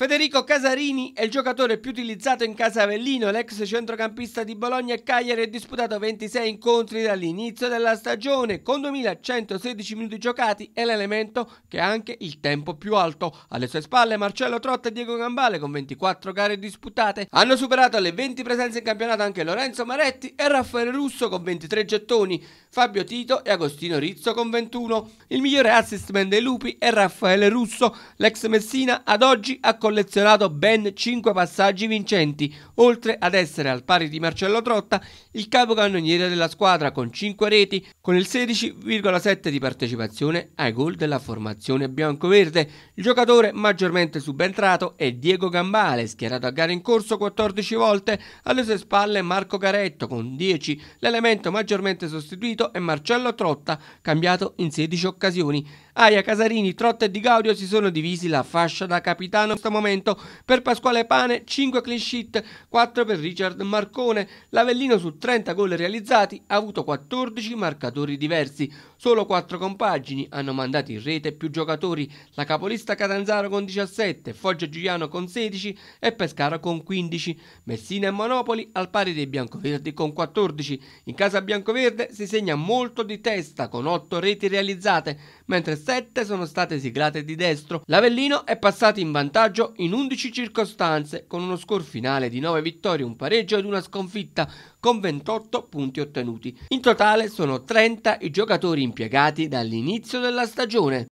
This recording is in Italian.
Federico Casarini è il giocatore più utilizzato in casa Avellino, l'ex centrocampista di Bologna e Cagliari ha disputato 26 incontri dall'inizio della stagione con 2116 minuti giocati e l'elemento che ha anche il tempo più alto. Alle sue spalle Marcello Trotta e Diego Gambale con 24 gare disputate. Hanno superato le 20 presenze in campionato anche Lorenzo Maretti e Raffaele Russo con 23 gettoni, Fabio Tito e Agostino Rizzo con 21. Il migliore assistman dei Lupi è Raffaele Russo, l'ex Messina ad oggi ha collezionato ben 5 passaggi vincenti, oltre ad essere al pari di Marcello Trotta il capocannoniere della squadra con 5 reti, con il 16,7 di partecipazione ai gol della formazione bianco-verde. Il giocatore maggiormente subentrato è Diego Gambale, schierato a gara in corso 14 volte, alle sue spalle Marco Caretto con 10, l'elemento maggiormente sostituito è Marcello Trotta, cambiato in 16 occasioni. Aia, Casarini, Trotta e Di Gaudio si sono divisi la fascia da capitano in questo momento. Per Pasquale Pane 5 clean sheet, 4 per Richard Marcone. L'Avellino su 30 gol realizzati ha avuto 14 marcatori diversi. Solo 4 compagini hanno mandato in rete più giocatori. La capolista Catanzaro con 17, Foggia Giuliano con 16 e Pescara con 15. Messina e Monopoli al pari dei biancoverdi con 14. In casa biancoverde si segna molto di testa con 8 reti realizzate, mentre sette sono state siglate di destro. L'Avellino è passato in vantaggio in 11 circostanze, con uno score finale di 9 vittorie, un pareggio ed una sconfitta, con 28 punti ottenuti. In totale sono 30 i giocatori impiegati dall'inizio della stagione.